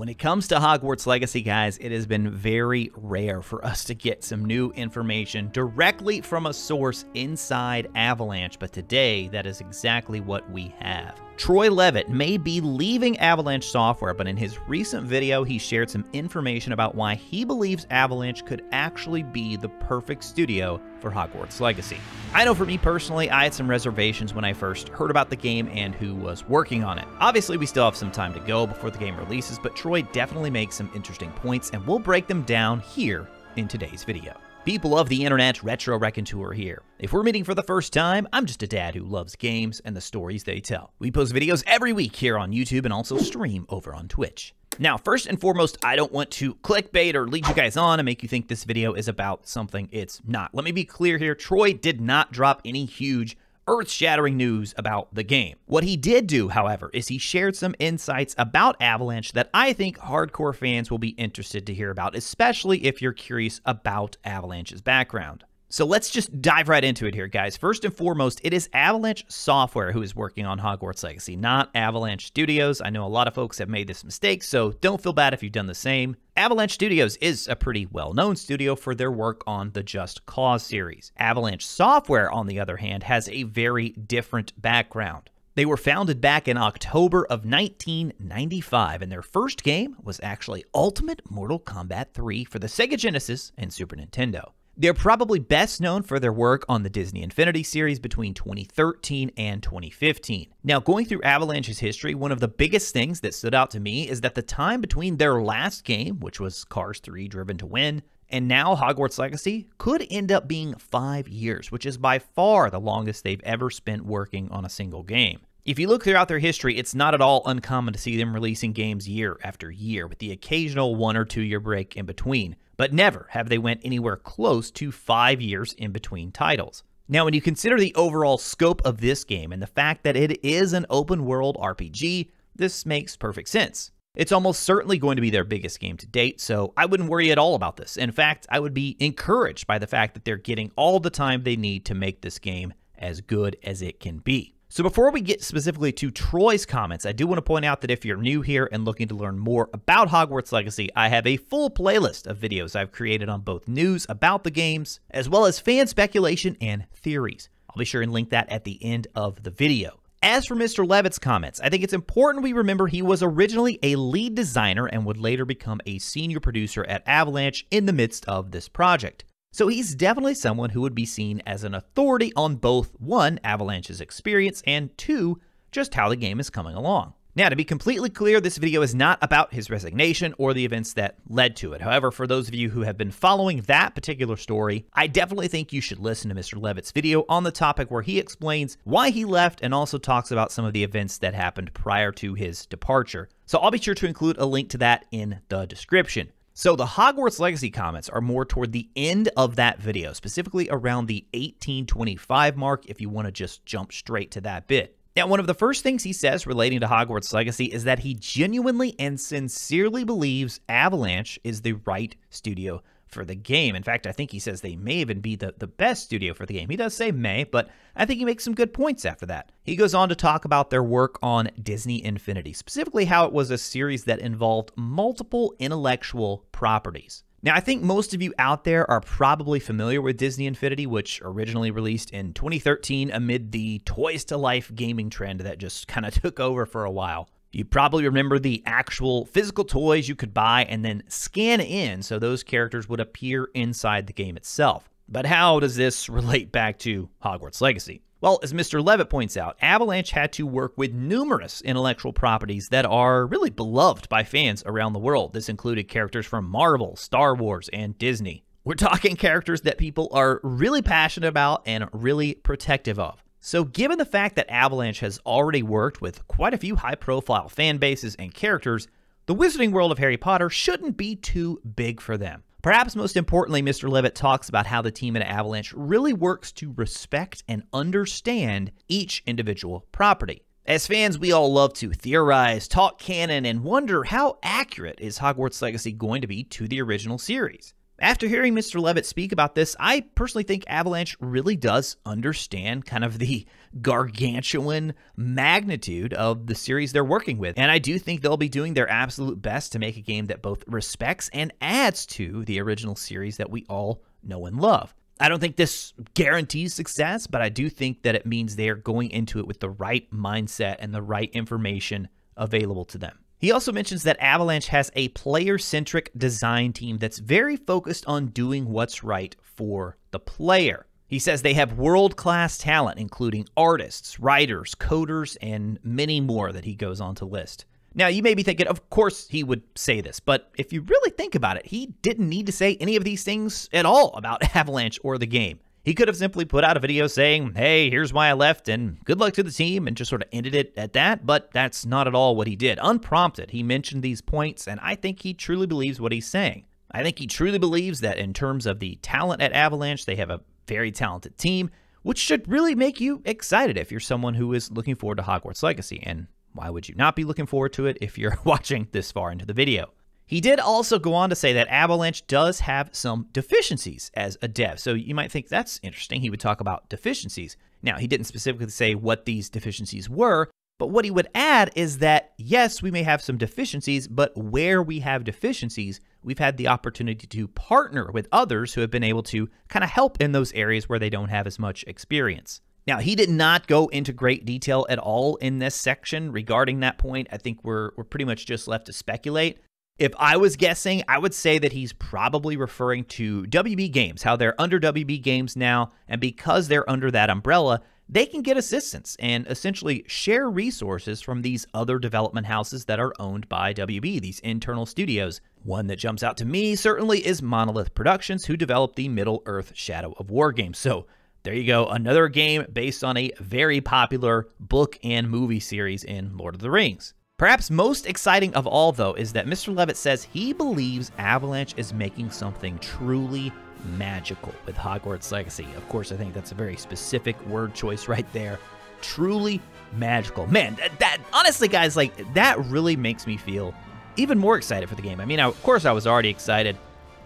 When it comes to Hogwarts Legacy, guys, it has been very rare for us to get some new information directly from a source inside Avalanche, but today that is exactly what we have. Troy Levitt may be leaving Avalanche Software, but in his recent video, he shared some information about why he believes Avalanche could actually be the perfect studio for Hogwarts Legacy. I know for me personally, I had some reservations when I first heard about the game and who was working on it. Obviously, we still have some time to go before the game releases, but Troy definitely makes some interesting points, and we'll break them down here in today's video. People of the internet, Retro Raconteur here. If we're meeting for the first time, I'm just a dad who loves games and the stories they tell. We post videos every week here on YouTube and also stream over on Twitch. Now, first and foremost, I don't want to clickbait or lead you guys on and make you think this video is about something it's not. Let me be clear here, Troy did not drop any huge earth shattering news about the game. What he did do, however, is he shared some insights about Avalanche that I think hardcore fans will be interested to hear about, especially if you're curious about Avalanche's background. So let's just dive right into it here, guys. First and foremost, it is Avalanche Software who is working on Hogwarts Legacy, not Avalanche Studios. I know a lot of folks have made this mistake, so don't feel bad if you've done the same. Avalanche Studios is a pretty well known studio for their work on the Just Cause series. Avalanche Software, on the other hand, has a very different background. They were founded back in October of 1995, and their first game was actually Ultimate Mortal Kombat 3 for the Sega Genesis and Super Nintendo. They're probably best known for their work on the Disney Infinity series between 2013 and 2015. Now, going through Avalanche's history, one of the biggest things that stood out to me is that the time between their last game, which was Cars 3 Driven to Win, and now Hogwarts Legacy could end up being five years, which is by far the longest they've ever spent working on a single game. If you look throughout their history, it's not at all uncommon to see them releasing games year after year, with the occasional one or two year break in between but never have they went anywhere close to five years in between titles. Now, when you consider the overall scope of this game and the fact that it is an open world RPG, this makes perfect sense. It's almost certainly going to be their biggest game to date, so I wouldn't worry at all about this. In fact, I would be encouraged by the fact that they're getting all the time they need to make this game as good as it can be. So, before we get specifically to Troy's comments, I do want to point out that if you're new here and looking to learn more about Hogwarts Legacy, I have a full playlist of videos I've created on both news about the games, as well as fan speculation and theories. I'll be sure and link that at the end of the video. As for Mr. Levitt's comments, I think it's important we remember he was originally a lead designer and would later become a senior producer at Avalanche in the midst of this project. So he's definitely someone who would be seen as an authority on both, one, Avalanche's experience, and two, just how the game is coming along. Now, to be completely clear, this video is not about his resignation or the events that led to it. However, for those of you who have been following that particular story, I definitely think you should listen to Mr. Levitt's video on the topic where he explains why he left and also talks about some of the events that happened prior to his departure. So I'll be sure to include a link to that in the description. So the Hogwarts Legacy comments are more toward the end of that video, specifically around the 1825 mark, if you want to just jump straight to that bit. Now, one of the first things he says relating to Hogwarts Legacy is that he genuinely and sincerely believes Avalanche is the right studio for the game. In fact, I think he says they may even be the, the best studio for the game. He does say may, but I think he makes some good points after that. He goes on to talk about their work on Disney Infinity, specifically how it was a series that involved multiple intellectual properties. Now, I think most of you out there are probably familiar with Disney Infinity, which originally released in 2013 amid the toys to life gaming trend that just kind of took over for a while. You probably remember the actual physical toys you could buy and then scan in so those characters would appear inside the game itself. But how does this relate back to Hogwarts Legacy? Well, as Mr. Levitt points out, Avalanche had to work with numerous intellectual properties that are really beloved by fans around the world. This included characters from Marvel, Star Wars, and Disney. We're talking characters that people are really passionate about and really protective of. So, given the fact that Avalanche has already worked with quite a few high profile fan bases and characters, the Wizarding World of Harry Potter shouldn't be too big for them. Perhaps most importantly, Mr. Levitt talks about how the team at Avalanche really works to respect and understand each individual property. As fans, we all love to theorize, talk canon, and wonder how accurate is Hogwarts Legacy going to be to the original series. After hearing Mr. Levitt speak about this, I personally think Avalanche really does understand kind of the gargantuan magnitude of the series they're working with. And I do think they'll be doing their absolute best to make a game that both respects and adds to the original series that we all know and love. I don't think this guarantees success, but I do think that it means they are going into it with the right mindset and the right information available to them. He also mentions that Avalanche has a player centric design team that's very focused on doing what's right for the player. He says they have world class talent, including artists, writers, coders, and many more that he goes on to list. Now, you may be thinking, of course he would say this, but if you really think about it, he didn't need to say any of these things at all about Avalanche or the game. He could have simply put out a video saying, hey, here's why I left and good luck to the team and just sort of ended it at that, but that's not at all what he did. Unprompted, he mentioned these points, and I think he truly believes what he's saying. I think he truly believes that in terms of the talent at Avalanche, they have a very talented team, which should really make you excited if you're someone who is looking forward to Hogwarts Legacy. And why would you not be looking forward to it if you're watching this far into the video? He did also go on to say that Avalanche does have some deficiencies as a dev. So you might think that's interesting. He would talk about deficiencies. Now, he didn't specifically say what these deficiencies were, but what he would add is that yes, we may have some deficiencies, but where we have deficiencies, we've had the opportunity to partner with others who have been able to kind of help in those areas where they don't have as much experience. Now, he did not go into great detail at all in this section regarding that point. I think we're, we're pretty much just left to speculate. If I was guessing, I would say that he's probably referring to WB Games, how they're under WB Games now, and because they're under that umbrella, they can get assistance and essentially share resources from these other development houses that are owned by WB, these internal studios. One that jumps out to me certainly is Monolith Productions, who developed the Middle Earth Shadow of War game. So there you go, another game based on a very popular book and movie series in Lord of the Rings. Perhaps most exciting of all, though, is that Mr. Levitt says he believes Avalanche is making something truly magical with Hogwarts Legacy. Of course, I think that's a very specific word choice right there. Truly magical. Man, that, that honestly, guys, like that really makes me feel even more excited for the game. I mean, I, of course, I was already excited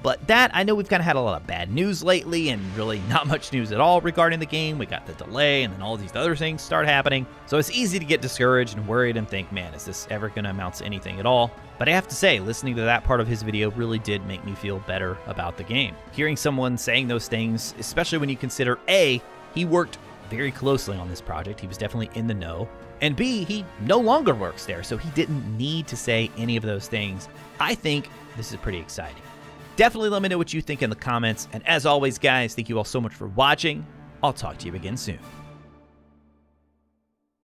but that, I know we've kind of had a lot of bad news lately and really not much news at all regarding the game. We got the delay and then all these other things start happening. So it's easy to get discouraged and worried and think, man, is this ever going to amount to anything at all? But I have to say, listening to that part of his video really did make me feel better about the game. Hearing someone saying those things, especially when you consider A, he worked very closely on this project. He was definitely in the know. And B, he no longer works there, so he didn't need to say any of those things. I think this is pretty exciting. Definitely let me know what you think in the comments. And as always, guys, thank you all so much for watching. I'll talk to you again soon.